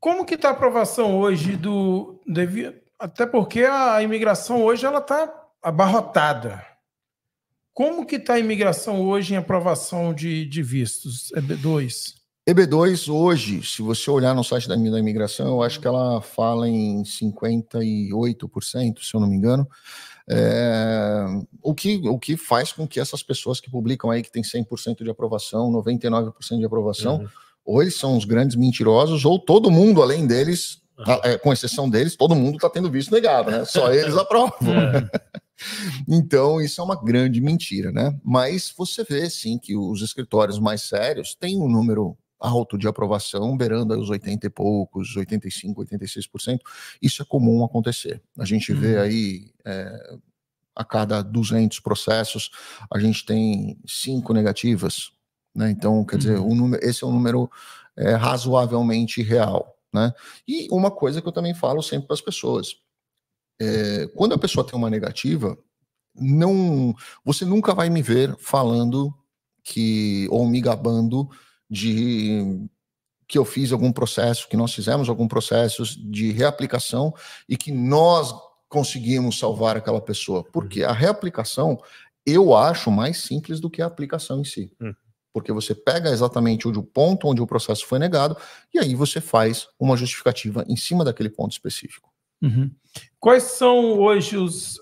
Como que está a aprovação hoje do... Até porque a imigração hoje ela está abarrotada. Como que está a imigração hoje em aprovação de, de vistos, EB2? EB2 hoje, se você olhar no site da, da imigração, eu acho que ela fala em 58%, se eu não me engano. É, o, que, o que faz com que essas pessoas que publicam aí que tem 100% de aprovação, 99% de aprovação, uhum ou eles são os grandes mentirosos, ou todo mundo além deles, ah. tá, é, com exceção deles, todo mundo está tendo visto negado, né? Só eles aprovam. É. então, isso é uma grande mentira, né? Mas você vê, sim, que os escritórios mais sérios têm um número alto de aprovação, beirando os 80 e poucos, 85, 86%. Isso é comum acontecer. A gente vê uhum. aí é, a cada 200 processos, a gente tem cinco negativas, né? Então, quer dizer, um uhum. número, esse é um número é, razoavelmente real. Né? E uma coisa que eu também falo sempre para as pessoas: é, quando a pessoa tem uma negativa, não, você nunca vai me ver falando que ou me gabando de que eu fiz algum processo, que nós fizemos algum processo de reaplicação e que nós conseguimos salvar aquela pessoa. Porque uhum. a reaplicação eu acho mais simples do que a aplicação em si. Hum porque você pega exatamente onde o ponto onde o processo foi negado e aí você faz uma justificativa em cima daquele ponto específico. Uhum. Quais são hoje os,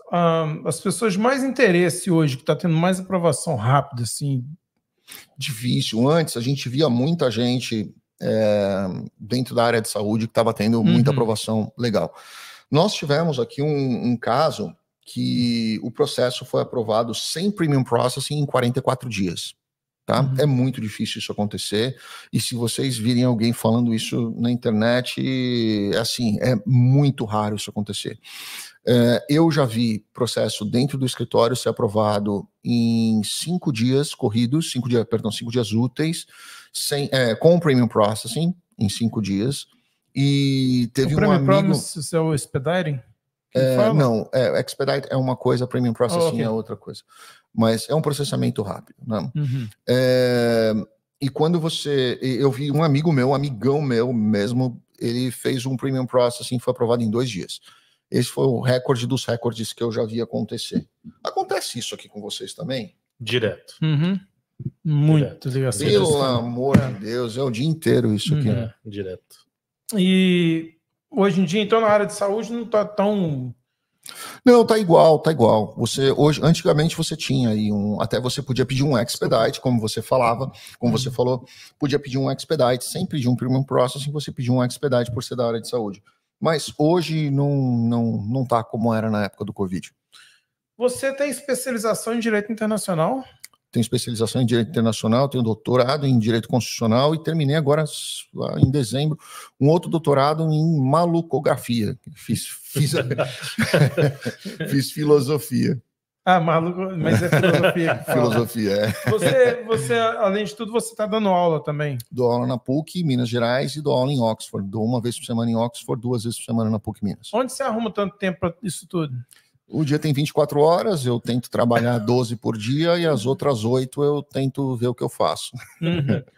as pessoas mais interesse hoje, que está tendo mais aprovação rápida, assim? Difícil. Antes a gente via muita gente é, dentro da área de saúde que estava tendo muita uhum. aprovação legal. Nós tivemos aqui um, um caso que o processo foi aprovado sem premium processing em 44 dias. Tá? Uhum. É muito difícil isso acontecer. E se vocês virem alguém falando isso na internet, é assim, é muito raro isso acontecer. É, eu já vi processo dentro do escritório ser aprovado em cinco dias corridos, cinco dias, perdão, cinco dias úteis, sem, é, com o premium processing em cinco dias. E teve o um amigo. expediting? É, não, é, Expedite é uma coisa, Premium Processing oh, okay. é outra coisa. Mas é um processamento rápido. Né? Uhum. É, e quando você. Eu vi um amigo meu, um amigão meu mesmo, ele fez um Premium Processing, foi aprovado em dois dias. Esse foi o recorde dos recordes que eu já vi acontecer. Acontece isso aqui com vocês também? Direto. Uhum. Muito ligação. Pelo amor de Deus, é o dia inteiro isso uhum. aqui. Uhum. Né? É, direto. E Hoje em dia, então, na área de saúde não está tão não, tá igual, tá igual. Você hoje, antigamente você tinha aí um, até você podia pedir um expedite, como você falava, como você falou, podia pedir um expedite, sempre de um premium processing, você pediu um expedite por ser da área de saúde. Mas hoje não não não tá como era na época do Covid. Você tem especialização em direito internacional? tenho especialização em direito internacional, tenho doutorado em direito constitucional e terminei agora em dezembro um outro doutorado em malucografia. Fiz, fiz, fiz filosofia. Ah, maluco, mas é filosofia. filosofia, é. Você, você, além de tudo, você está dando aula também. Dou aula na PUC, Minas Gerais, e dou aula em Oxford. Dou uma vez por semana em Oxford, duas vezes por semana na PUC Minas. Onde você arruma tanto tempo para isso tudo? O dia tem 24 horas, eu tento trabalhar 12 por dia e as uhum. outras 8 eu tento ver o que eu faço. Uhum.